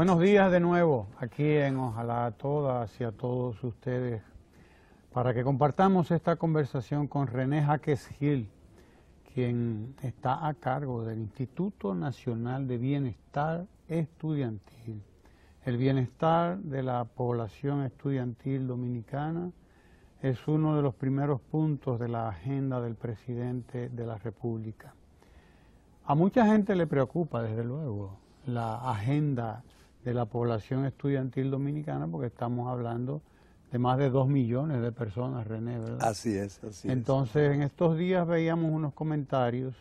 Buenos días de nuevo, aquí en Ojalá a todas y a todos ustedes, para que compartamos esta conversación con René Jaques Gil, quien está a cargo del Instituto Nacional de Bienestar Estudiantil, el bienestar de la población estudiantil dominicana es uno de los primeros puntos de la agenda del presidente de la República. A mucha gente le preocupa, desde luego, la agenda de la población estudiantil dominicana, porque estamos hablando de más de dos millones de personas, René, ¿verdad? Así es, así Entonces, en estos días veíamos unos comentarios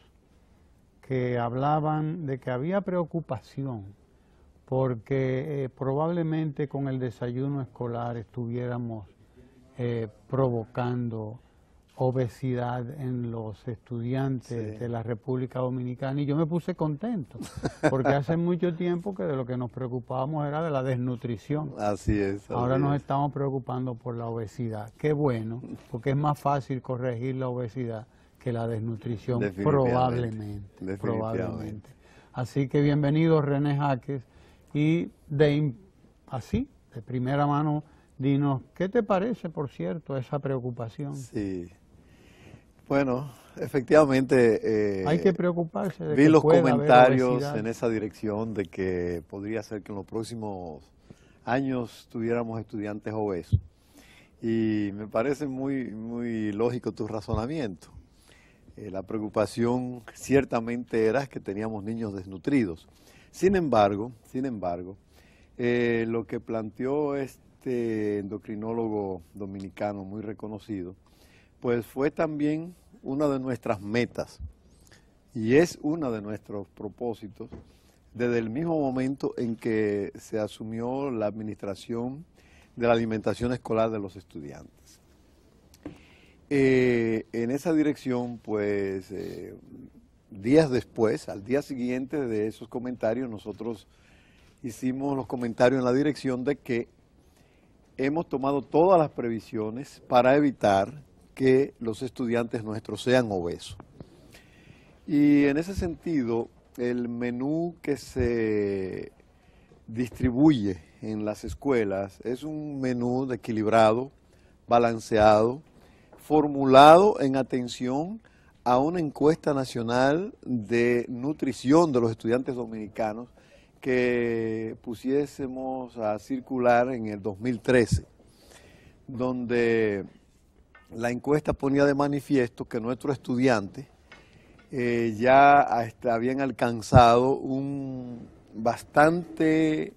que hablaban de que había preocupación porque eh, probablemente con el desayuno escolar estuviéramos eh, provocando obesidad en los estudiantes de la República Dominicana y yo me puse contento, porque hace mucho tiempo que de lo que nos preocupábamos era de la desnutrición. Así es. Ahora nos estamos preocupando por la obesidad. Qué bueno, porque es más fácil corregir la obesidad que la desnutrición, probablemente, probablemente. Así que bienvenido René Jaques y de así, de primera mano, dinos, ¿qué te parece, por cierto, esa preocupación? Sí. Bueno, efectivamente. Hay que eh, preocuparse. De vi los comentarios en esa dirección de que podría ser que en los próximos años tuviéramos estudiantes obesos. Y me parece muy, muy lógico tu razonamiento. Eh, la preocupación ciertamente era que teníamos niños desnutridos. Sin embargo, sin embargo, eh, lo que planteó este endocrinólogo dominicano muy reconocido, pues fue también una de nuestras metas y es uno de nuestros propósitos desde el mismo momento en que se asumió la administración de la alimentación escolar de los estudiantes. Eh, en esa dirección, pues eh, días después, al día siguiente de esos comentarios, nosotros hicimos los comentarios en la dirección de que hemos tomado todas las previsiones para evitar que los estudiantes nuestros sean obesos. Y en ese sentido, el menú que se distribuye en las escuelas es un menú equilibrado, balanceado, formulado en atención a una encuesta nacional de nutrición de los estudiantes dominicanos que pusiésemos a circular en el 2013, donde la encuesta ponía de manifiesto que nuestros estudiantes eh, ya habían alcanzado un bastante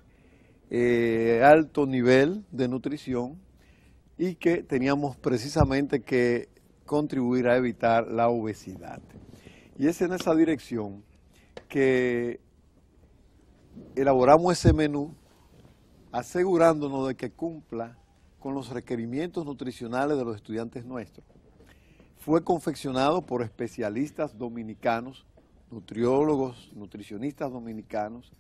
eh, alto nivel de nutrición y que teníamos precisamente que contribuir a evitar la obesidad. Y es en esa dirección que elaboramos ese menú asegurándonos de que cumpla con los requerimientos nutricionales de los estudiantes nuestros. Fue confeccionado por especialistas dominicanos, nutriólogos, nutricionistas dominicanos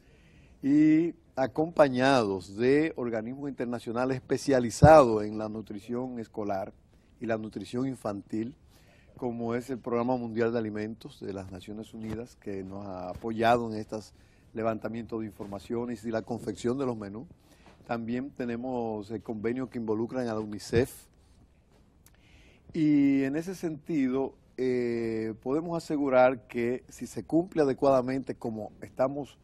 y acompañados de organismos internacionales especializados en la nutrición escolar y la nutrición infantil, como es el Programa Mundial de Alimentos de las Naciones Unidas, que nos ha apoyado en estos levantamientos de informaciones y la confección de los menús. También tenemos convenio que involucran a la UNICEF. Y en ese sentido, eh, podemos asegurar que si se cumple adecuadamente como estamos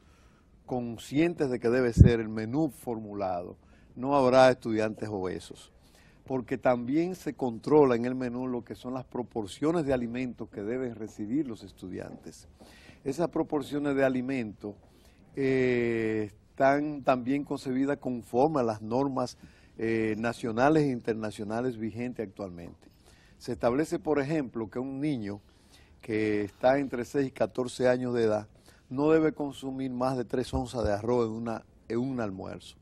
conscientes de que debe ser el menú formulado, no habrá estudiantes obesos, porque también se controla en el menú lo que son las proporciones de alimentos que deben recibir los estudiantes. Esas proporciones de alimentos eh, están también concebidas conforme a las normas eh, nacionales e internacionales vigentes actualmente. Se establece, por ejemplo, que un niño que está entre 6 y 14 años de edad no debe consumir más de 3 onzas de arroz en, una, un almuerzo.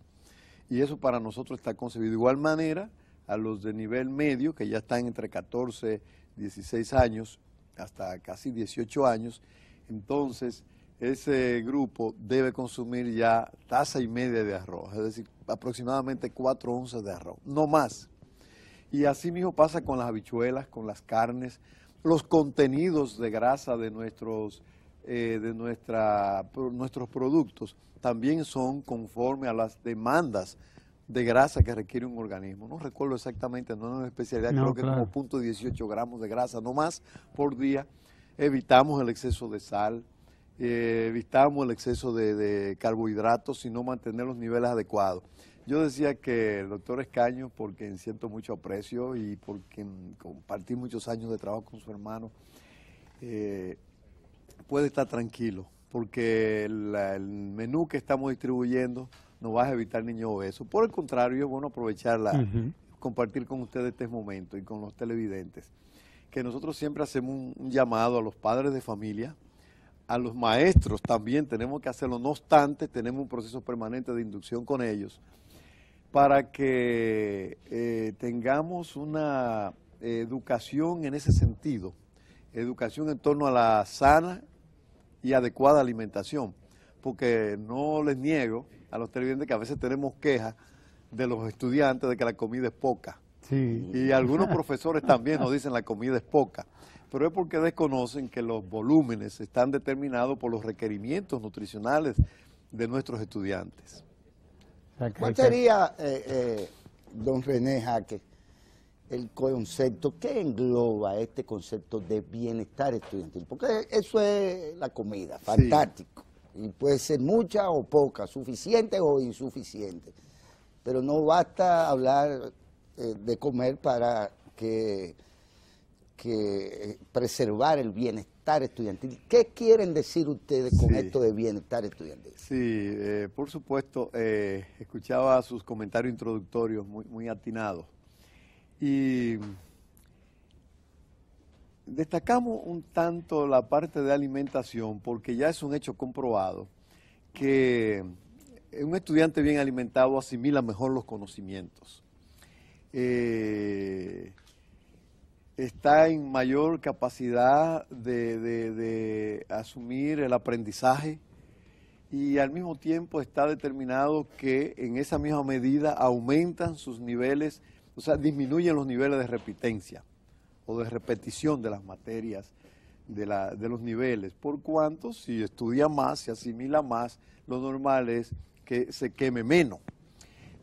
Y eso para nosotros está concebido. De igual manera, a los de nivel medio, que ya están entre 14, y 16 años, hasta casi 18 años, entonces ese grupo debe consumir ya taza y media de arroz, es decir, aproximadamente cuatro onzas de arroz, no más. Y así mismo pasa con las habichuelas, con las carnes, los contenidos de grasa de nuestros, eh, de nuestra, nuestros productos también son conforme a las demandas de grasa que requiere un organismo. No recuerdo exactamente, no es una especialidad, creo que como punto gramos de grasa, no más por día. Evitamos el exceso de sal, eh, evitamos el exceso de, carbohidratos carbohidratos, no mantener los niveles adecuados. Yo decía que el doctor Escaño, porque siento mucho aprecio y porque compartí muchos años de trabajo con su hermano, eh, puede estar tranquilo, porque el menú que estamos distribuyendo no va a evitar niños obesos. Por el contrario, es bueno aprovecharla compartir con ustedes este momento y con los televidentes, que nosotros siempre hacemos un llamado a los padres de familia, a los maestros también tenemos que hacerlo, no obstante, tenemos un proceso permanente de inducción con ellos para que eh, tengamos una educación en ese sentido, educación en torno a la sana y adecuada alimentación, porque no les niego a los televidentes que a veces tenemos quejas de los estudiantes de que la comida es poca. Y algunos profesores también nos dicen la comida es poca pero es porque desconocen que los volúmenes están determinados por los requerimientos nutricionales de nuestros estudiantes. ¿Cuál sería, eh, eh, don René Jaque, el concepto, que engloba este concepto de bienestar estudiantil? Porque eso es la comida, fantástico. Y puede ser mucha o poca, suficiente o insuficiente. Pero no basta hablar eh, de comer para que que eh, preservar el bienestar estudiantil. ¿Qué quieren decir ustedes con esto de bienestar estudiantil? Sí, eh, por supuesto, eh, escuchaba sus comentarios introductorios muy, atinados. Y destacamos un tanto la parte de alimentación porque ya es un hecho comprobado que un estudiante bien alimentado asimila mejor los conocimientos está en mayor capacidad de, asumir el aprendizaje y al mismo tiempo está determinado que en esa misma medida aumentan sus niveles, o sea, disminuyen los niveles de repitencia o de repetición de las materias, de, los niveles, por cuanto si estudia más, se asimila más, lo normal es que se queme menos.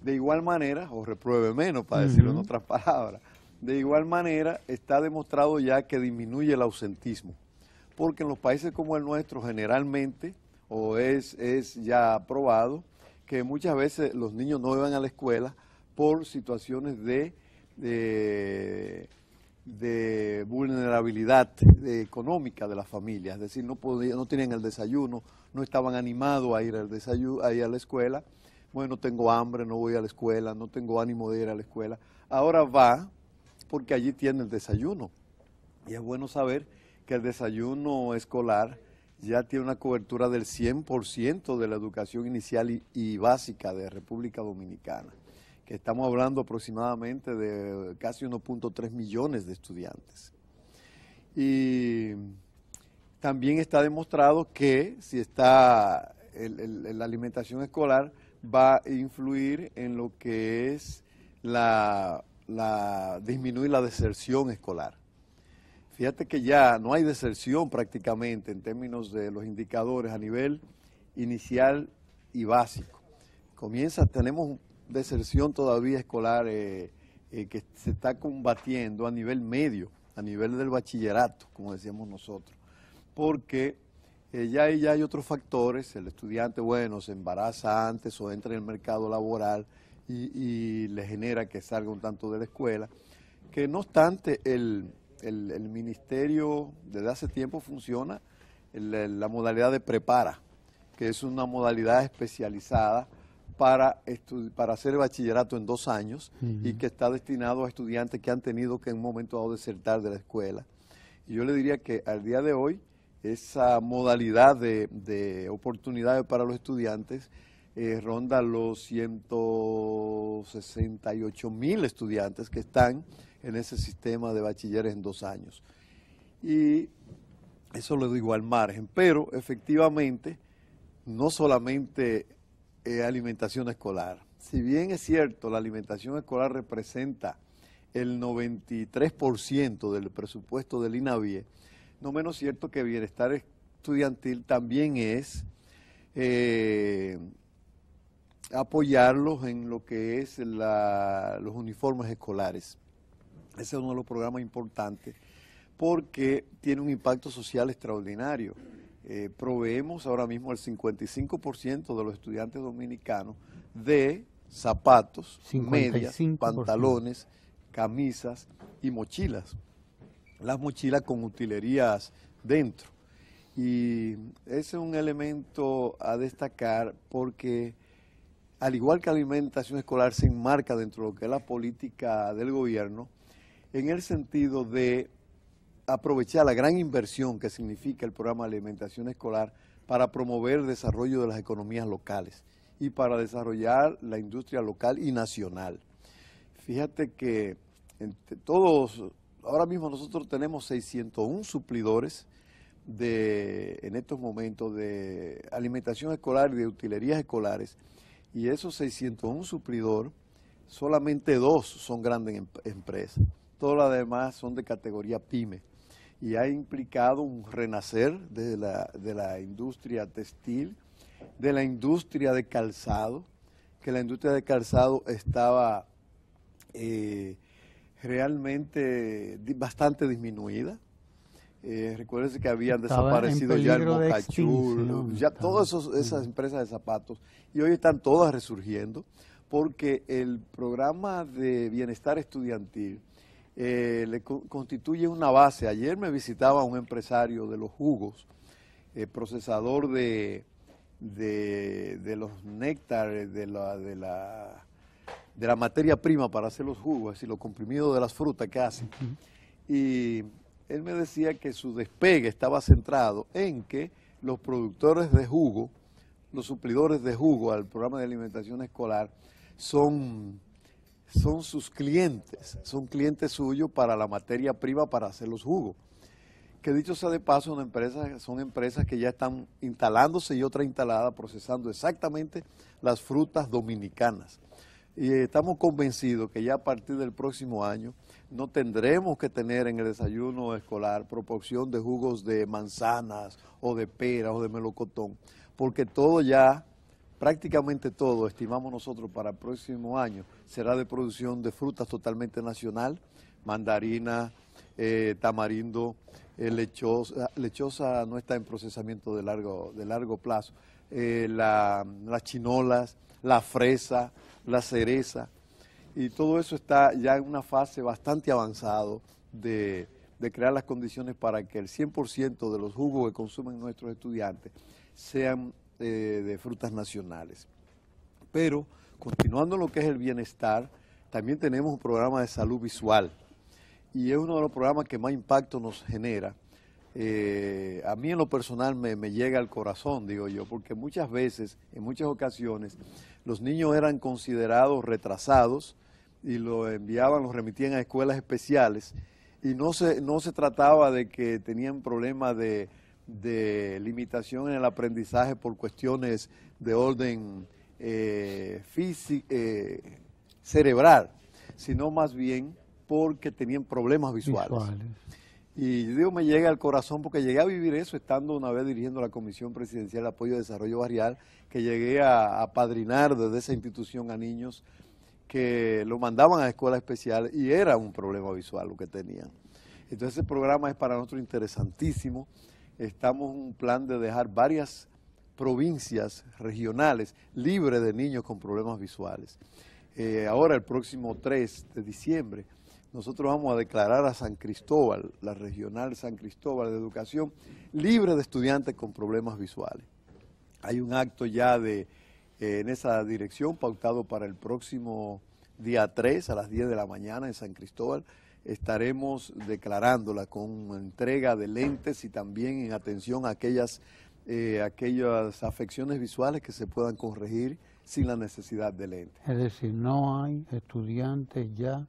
De igual manera, o repruebe menos, para decirlo en otras palabras. De igual manera, está demostrado ya que disminuye el ausentismo, porque en los países como el nuestro generalmente, o es, es ya probado, que muchas veces los niños no van a la escuela por situaciones de, de, vulnerabilidad económica de las familias, es decir, no, no tenían el desayuno, no estaban animados a ir al desayuno, a ir a la escuela, bueno, tengo hambre, no voy a la escuela, no tengo ánimo de ir a la escuela, ahora va porque allí tiene el desayuno. Y es bueno saber que el desayuno escolar ya tiene una cobertura del 100% de la educación inicial y, básica de República Dominicana, que estamos hablando aproximadamente de casi 1.3 millones de estudiantes. Y también está demostrado que si está la alimentación escolar va a influir en lo que es la la, disminuir la deserción escolar. Fíjate que ya no hay deserción prácticamente en términos de los indicadores a nivel inicial y básico. Comienza, tenemos deserción todavía escolar eh, eh, que se está combatiendo a nivel medio, a nivel del bachillerato, como decíamos nosotros, porque eh, ya, ya hay otros factores, el estudiante, bueno, se embaraza antes o entra en el mercado laboral, y, le genera que salga un tanto de la escuela, que no obstante el, ministerio desde hace tiempo funciona la modalidad de prepara, que es una modalidad especializada para, para hacer bachillerato en dos años y que está destinado a estudiantes que han tenido que en un momento dado desertar de la escuela. Y yo le diría que al día de hoy esa modalidad de, de oportunidades para los estudiantes eh, ronda los 168 mil estudiantes que están en ese sistema de bachilleres en dos años. Y eso lo digo al margen, pero efectivamente no solamente eh, alimentación escolar. Si bien es cierto, la alimentación escolar representa el 93% del presupuesto del INAVIE, no menos cierto que bienestar estudiantil también es eh, apoyarlos en lo que es los uniformes escolares. Ese es uno de los programas importantes porque tiene un impacto social extraordinario. Eh, proveemos ahora mismo el 55% de los estudiantes dominicanos de zapatos, medias, pantalones, camisas y mochilas. Las mochilas con utilerías dentro. Y ese es un elemento a destacar porque al igual que alimentación escolar, se enmarca dentro de lo que es la política del gobierno, en el sentido de aprovechar la gran inversión que significa el programa de alimentación escolar para promover el desarrollo de las economías locales y para desarrollar la industria local y nacional. Fíjate que todos, ahora mismo nosotros tenemos 601 suplidores de, en estos momentos de alimentación escolar y de utilerías escolares y esos 601 suplidor, solamente dos son grandes em-, empresas. Todas las demás son de categoría pyme. Y ha implicado un renacer de la, industria textil, de la industria de calzado, que la industria de calzado estaba eh, realmente bastante disminuida. Eh, recuérdense que habían desaparecido ya el Bocachul, ya todas esas empresas de zapatos, y hoy están todas resurgiendo, porque el programa de bienestar estudiantil eh, le constituye una base. Ayer me visitaba un empresario de los jugos, eh, procesador de, de, los néctares, eh, de la, de la, de la materia prima para hacer los jugos, y lo comprimido de las frutas que hacen. Y él me decía que su despegue estaba centrado en que los productores de jugo, los suplidores de jugo al programa de alimentación escolar, son, son sus clientes, son clientes suyos para la materia prima para hacer los jugos. Que dicho sea de paso, son empresas, son empresas que ya están instalándose y otra instalada procesando exactamente las frutas dominicanas. Y estamos convencidos que ya a partir del próximo año no tendremos que tener en el desayuno escolar proporción de jugos de manzanas o de pera o de melocotón, porque todo ya, prácticamente todo, estimamos nosotros para el próximo año, será de producción de frutas totalmente nacional, mandarina, eh, tamarindo, eh, lechosa, lechosa no está en procesamiento de largo, de largo plazo, eh, la, las chinolas, la fresa, la cereza, y todo eso está ya en una fase bastante avanzada de, crear las condiciones para que el 100% de los jugos que consumen nuestros estudiantes sean eh, de frutas nacionales. Pero, continuando lo que es el bienestar, también tenemos un programa de salud visual y es uno de los programas que más impacto nos genera. Eh, a mí en lo personal me, llega al corazón, digo yo, porque muchas veces, en muchas ocasiones, los niños eran considerados retrasados y lo enviaban, lo remitían a escuelas especiales y no se, no se trataba de que tenían problemas de, limitación en el aprendizaje por cuestiones de orden eh, físico, eh, cerebral, sino más bien porque tenían problemas visuales. Y digo, me llega al corazón porque llegué a vivir eso estando una vez dirigiendo la Comisión Presidencial de Apoyo y Desarrollo Barrial, que llegué a padrinar desde esa institución a niños que lo mandaban a escuela especial y era un problema visual lo que tenían. Entonces ese programa es para nosotros interesantísimo. Estamos en un plan de dejar varias provincias regionales libres de niños con problemas visuales. Eh, ahora, el próximo 3 de diciembre, nosotros vamos a declarar a San Cristóbal, la regional San Cristóbal de Educación, libre de estudiantes con problemas visuales. Hay un acto ya de en esa dirección, pautado para el próximo día 3 a las 10 de la mañana en San Cristóbal. Estaremos declarándola con entrega de lentes y también en atención a aquellas, eh, aquellas afecciones visuales que se puedan corregir sin la necesidad de lentes. Es decir, no hay estudiantes ya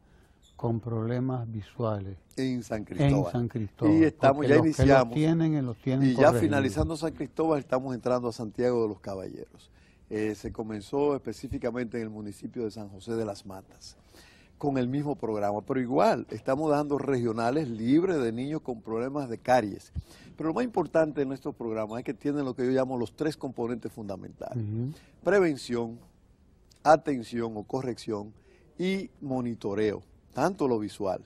con problemas visuales. En San Cristóbal. San Cristóbal. Y estamos, ya y ya finalizando San Cristóbal, estamos entrando a Santiago de los Caballeros. Eh, se comenzó específicamente en el municipio de San José de las Matas con el mismo programa, pero igual estamos dando regionales libres de niños con problemas de caries. Pero lo más importante en nuestro programa es que tienen lo que yo llamo los tres componentes fundamentales. Prevención, atención o corrección y monitoreo, tanto lo visual.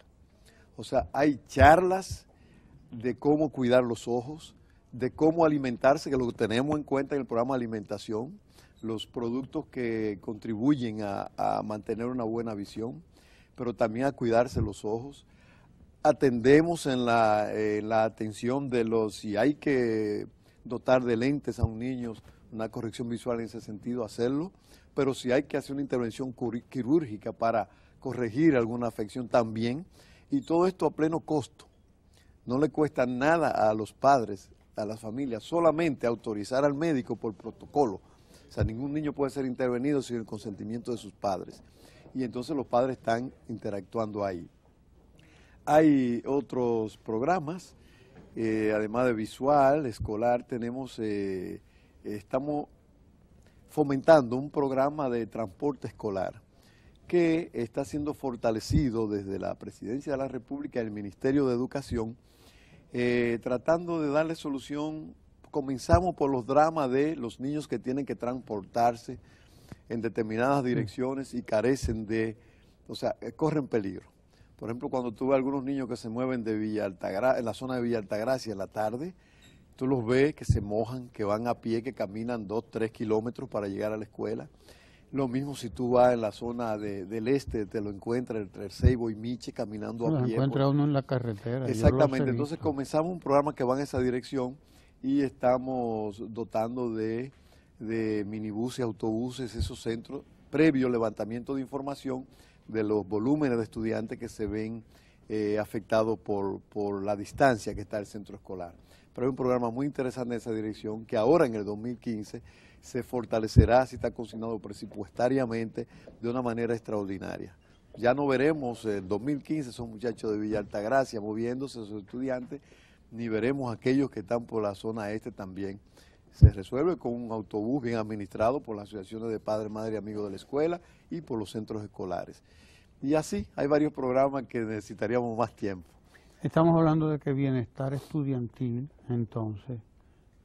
O sea, hay charlas de cómo cuidar los ojos, de cómo alimentarse, que lo tenemos en cuenta en el programa de alimentación, los productos que contribuyen a, mantener una buena visión, pero también a cuidarse los ojos. Atendemos en la, la atención de los, si hay que dotar de lentes a un niño, una corrección visual en ese sentido, hacerlo, pero si hay que hacer una intervención quirúrgica para corregir alguna afección también, y todo esto a pleno costo. No le cuesta nada a los padres, a las familias, solamente autorizar al médico por protocolo, o sea, ningún niño puede ser intervenido sin el consentimiento de sus padres. Y entonces los padres están interactuando ahí. Hay otros programas, eh, además de visual, escolar, tenemos, eh, estamos fomentando un programa de transporte escolar que está siendo fortalecido desde la Presidencia de la República y el Ministerio de Educación, eh, tratando de darle solución comenzamos por los dramas de los niños que tienen que transportarse en determinadas direcciones y carecen de, o sea, eh, corren peligro. Por ejemplo, cuando tú ves algunos niños que se mueven de Villa en la zona de Villa Altagracia en la tarde, tú los ves que se mojan, que van a pie, que caminan dos, tres kilómetros para llegar a la escuela. Lo mismo si tú vas en la zona del este, te lo encuentras entre el Seibo y Miche caminando a pie. Lo encuentra pues. uno en la carretera. Exactamente. Entonces comenzamos un programa que va en esa dirección y estamos dotando de, minibuses, autobuses, esos centros, previo levantamiento de información de los volúmenes de estudiantes que se ven eh, afectados por, la distancia que está el centro escolar. Pero hay un programa muy interesante en esa dirección que ahora en el 2015 se fortalecerá si está consignado presupuestariamente de una manera extraordinaria. Ya no veremos eh, el 2015 son muchachos de Villa Altagracia moviéndose, esos estudiantes, ni veremos aquellos que están por la zona este también. Se resuelve con un autobús bien administrado por las asociaciones de padres, madres y amigos de la escuela y por los centros escolares. Y así hay varios programas que necesitaríamos más tiempo. Estamos hablando de que bienestar estudiantil, entonces,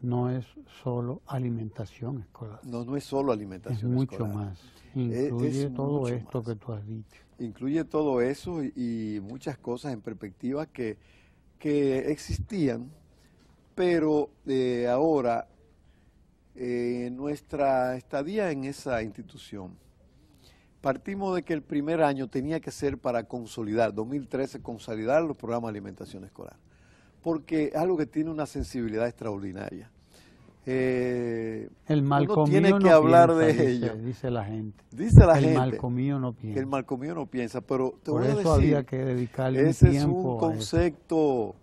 no es solo alimentación escolar. No, no es solo alimentación es mucho más. Incluye todo esto que tú has dicho. Incluye todo eso y muchas cosas en perspectiva que que existían, pero eh, ahora eh, nuestra estadía en esa institución, partimos de que el primer año tenía que ser para consolidar, 2013, consolidar los programas de alimentación escolar, porque es algo que tiene una sensibilidad extraordinaria. Eh, el mal comido tiene que hablar de ello. Dice la gente. Dice la el gente. Mal no piensa. El mal no piensa, pero te voy a decir. Había que dedicarle ese es un concepto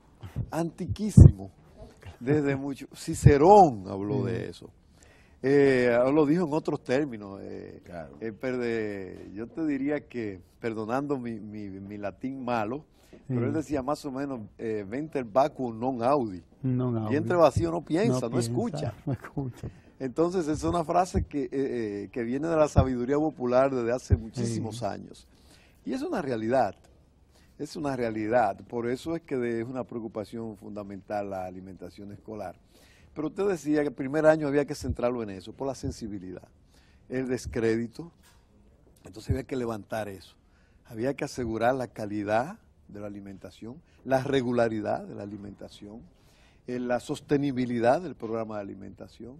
antiquísimo. Desde mucho. Cicerón habló de eso. Eh, lo dijo en otros términos. Eh, eh yo te diría que, perdonando mi, mi latín malo, pero él decía más o menos, eh, vente el vacuo, non audi. y audi. vacío no piensa, no, escucha. Entonces, es una frase eh, eh, que, viene de la sabiduría popular desde hace muchísimos años. Y es una realidad, es una realidad. Por eso es que es una preocupación fundamental la alimentación escolar. Pero usted decía que el primer año había que centrarlo en eso, por la sensibilidad, el descrédito. Entonces había que levantar eso. Había que asegurar la calidad de la alimentación, la regularidad de la alimentación, eh, la sostenibilidad del programa de alimentación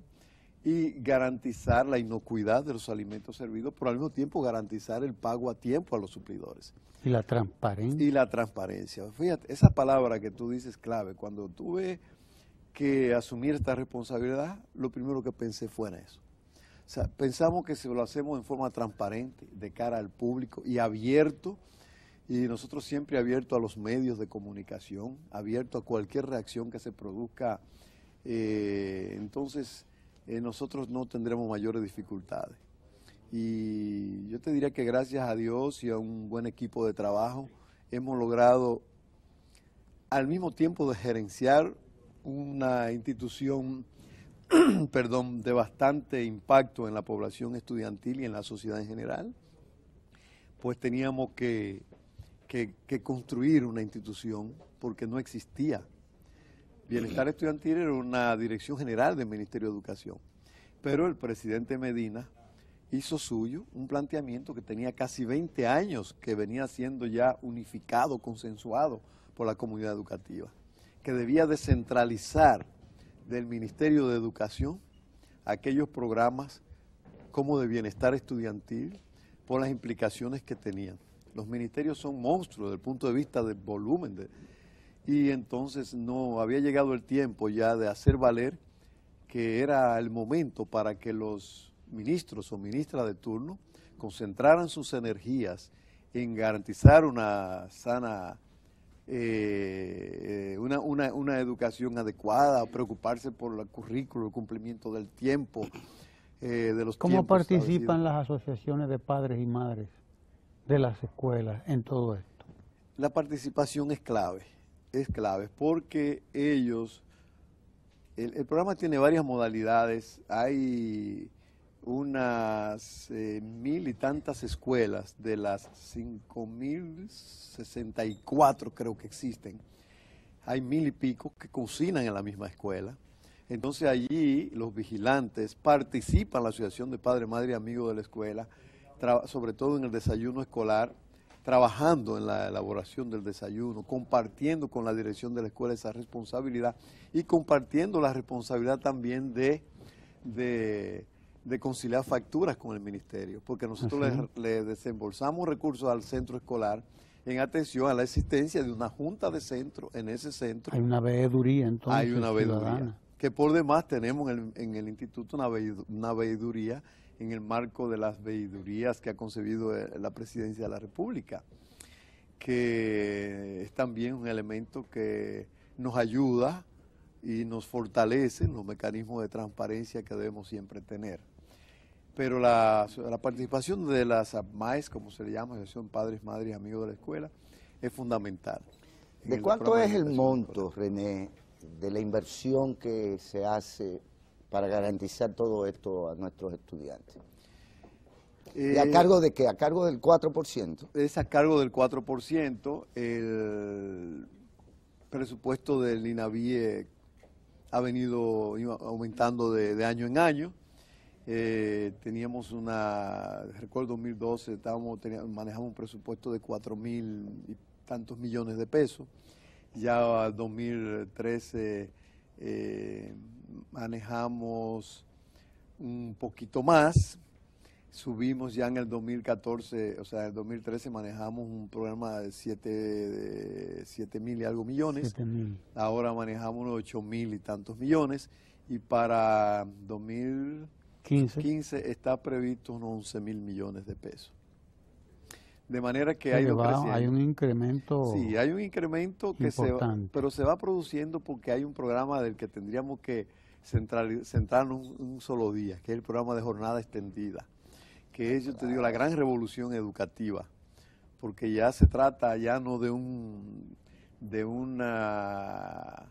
y garantizar la inocuidad de los alimentos servidos, pero al mismo tiempo garantizar el pago a tiempo a los suplidores. Y la transparencia. Y la transparencia. Fíjate, esa palabra que tú dices clave, cuando tuve que asumir esta responsabilidad, lo primero que pensé fue en eso. pensamos que si lo hacemos en forma transparente, de cara al público y abierto, y nosotros siempre abiertos a los medios de comunicación, abiertos a cualquier reacción que se produzca. Eh, entonces, eh, nosotros no tendremos mayores dificultades. Y yo te diría que gracias a Dios y a un buen equipo de trabajo, hemos logrado al mismo tiempo de gerenciar una institución perdón, de bastante impacto en la población estudiantil y en la sociedad en general, pues teníamos que que, construir una institución porque no existía. Bienestar mm. Estudiantil era una dirección general del Ministerio de Educación, pero el presidente Medina hizo suyo un planteamiento que tenía casi 20 años que venía siendo ya unificado, consensuado por la comunidad educativa, que debía descentralizar del Ministerio de Educación aquellos programas como de bienestar estudiantil por las implicaciones que tenían. Los ministerios son monstruos desde el punto de vista del volumen. De, y entonces no había llegado el tiempo ya de hacer valer que era el momento para que los ministros o ministras de turno concentraran sus energías en garantizar una sana, eh, una, una, educación adecuada, preocuparse por el currículo, el cumplimiento del tiempo, eh, de los ¿Cómo participan las asociaciones de padres y madres? de las escuelas en todo esto? La participación es clave, es clave, porque ellos, el, programa tiene varias modalidades, hay unas eh, mil y tantas escuelas de las 5.064 creo que existen. Hay mil y pico que cocinan en la misma escuela. Entonces allí los vigilantes participan la Asociación de Padre, Madre y Amigos de la escuela sobre todo en el desayuno escolar, trabajando en la elaboración del desayuno, compartiendo con la dirección de la escuela esa responsabilidad y compartiendo la responsabilidad también de, de, conciliar facturas con el ministerio, porque nosotros le, desembolsamos recursos al centro escolar en atención a la existencia de una junta de centro en ese centro. Hay una veeduría entonces. Hay una veeduría. Que por demás tenemos en el, instituto una veeduría en el marco de las veidurías que ha concebido eh, la presidencia de la República, que es también un elemento que nos ayuda y nos fortalece los mecanismos de transparencia que debemos siempre tener. Pero la, participación de las APMAES, como se le llama, Asociación Padres, Madres, Amigos de la Escuela, es fundamental. ¿De cuánto es el monto, René, de la inversión que se hace para garantizar todo esto a nuestros estudiantes. ¿Y a eh, cargo de qué? ¿A cargo del 4%? Es a cargo del 4%. El presupuesto del INAVIE ha venido aumentando de, año en año. Eh, teníamos una, recuerdo 2012, estábamos, teníamos, manejamos un presupuesto de 4 mil y tantos millones de pesos. Ya 2013 manejamos un poquito más. Subimos ya en el 2014, o sea, en el 2013 manejamos un programa de 7 siete, mil y algo millones. Ahora manejamos unos 8 mil y tantos millones. Y para 2015 15. está previsto unos 11 mil millones de pesos. De manera que hay, hay un incremento. Sí, hay un incremento que se pero se va produciendo porque hay un programa del que tendríamos que central, centrarnos un, un, solo día, que es el programa de jornada extendida, que es, yo te digo, la gran revolución educativa, porque ya se trata ya no de un de una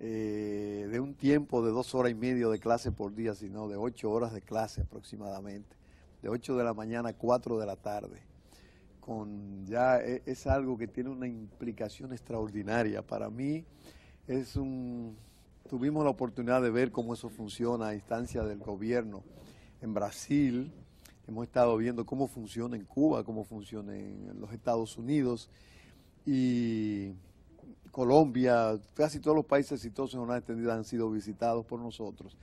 eh, de un tiempo de dos horas y media de clase por día, sino de ocho horas de clase aproximadamente, de ocho de la mañana a cuatro de la tarde. Con ya e, es algo que tiene una implicación extraordinaria. Para mí es un tuvimos la oportunidad de ver cómo eso funciona a instancia del gobierno en Brasil, hemos estado viendo cómo funciona en Cuba, cómo funciona en los Estados Unidos y Colombia, casi todos los países exitosos en una extendida han sido visitados por nosotros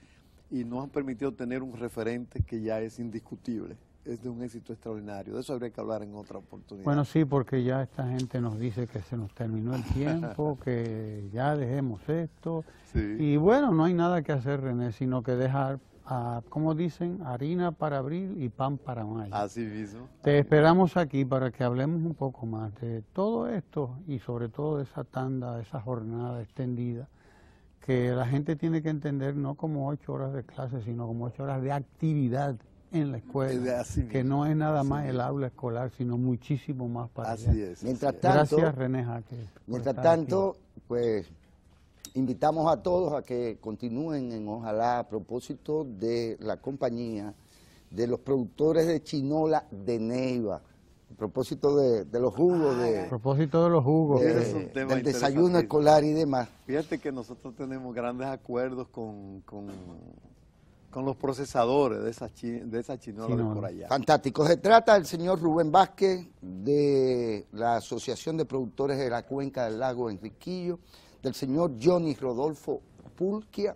y nos han permitido tener un referente que ya es indiscutible es de un éxito extraordinario. De eso habría que hablar en otra oportunidad. Bueno, sí, porque ya esta gente nos dice que se nos terminó el tiempo, que ya dejemos esto. Y bueno, no hay nada que hacer, René, sino que dejar, a, como dicen, harina para abril y pan para mayo. Así mismo. Te esperamos aquí para que hablemos un poco más de todo esto y sobre todo de esa tanda, de esa jornada extendida que la gente tiene que entender no como ocho horas de clase, sino como ocho horas de actividad en la escuela, que no es nada más el aula escolar, sino muchísimo más para así Es, mientras tanto, Gracias, René Jaque. Mientras tanto, pues invitamos a todos a que continúen en Ojalá a propósito de la compañía de los productores de chinola de Neiva. A propósito de, los jugos. de, propósito de los jugos. del desayuno escolar y demás. Fíjate que nosotros tenemos grandes acuerdos con, con con los procesadores de esas de esa chinola de por allá. Fantástico. Se trata del señor Rubén Vázquez de la Asociación de Productores de la Cuenca del Lago Enriquillo, del señor Johnny Rodolfo Pulquia,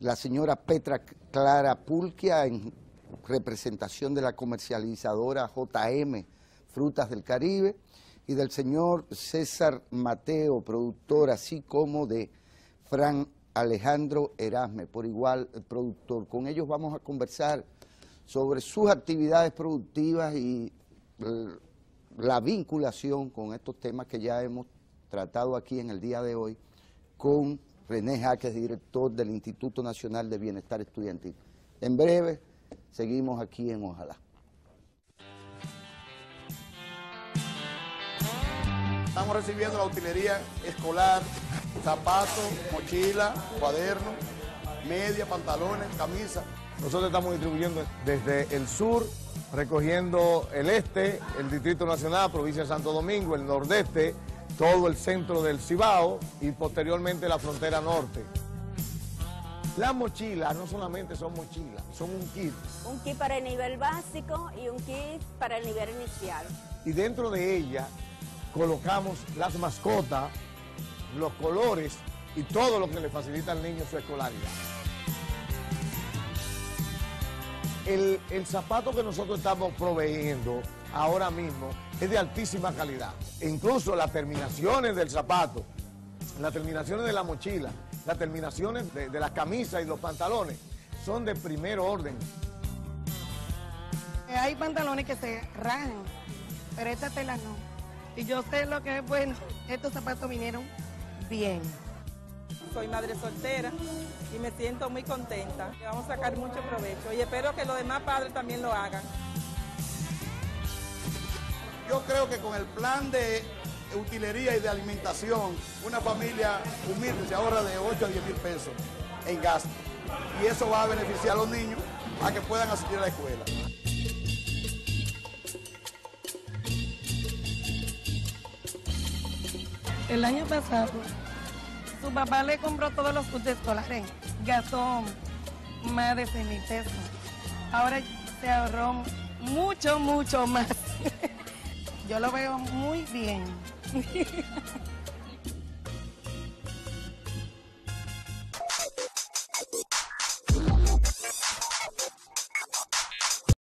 la señora Petra Clara Pulquia en representación de la comercializadora JM Frutas del Caribe y del señor César Mateo, productor, así como de Fran Alejandro Erasme, por igual el productor. Con ellos vamos a conversar sobre sus actividades productivas y eh, la vinculación con estos temas que ya hemos tratado aquí en el día de hoy con René Jaques, director del Instituto Nacional de Bienestar Estudiantil. En breve, seguimos aquí en Ojalá. Estamos recibiendo la utilería escolar zapatos, mochila, cuaderno, media, pantalones, camisa. Nosotros estamos distribuyendo desde el sur, recogiendo el este, el Distrito Nacional, provincia de Santo Domingo, el nordeste, todo el centro del Cibao y posteriormente la frontera norte. Las mochilas no solamente son mochilas, son un kit. Un kit para el nivel básico y un kit para el nivel inicial. Y dentro de ella colocamos las mascotas, los colores y todo lo que le facilita al niño su escolaridad. El, zapato que nosotros estamos proveyendo ahora mismo es de altísima calidad. E incluso las terminaciones del zapato, las terminaciones de la mochila, las terminaciones de, de las camisas y los pantalones son de primer orden. Hay pantalones que se rajan, pero esta tela no. Y yo sé lo que es bueno. Estos zapatos vinieron bien? Soy madre soltera y me siento muy contenta. Vamos a sacar mucho provecho y espero que los demás padres también lo hagan. Yo creo que con el plan de utilería y de alimentación, una familia humilde se ahorra de 8 a 10 mil pesos en gasto. Y eso va a beneficiar a los niños a que puedan asistir a la escuela. El año pasado, su papá le compró todos los útiles escolares, gastó más de 100 mil Ahora se ahorró mucho, mucho más. Yo lo veo muy bien.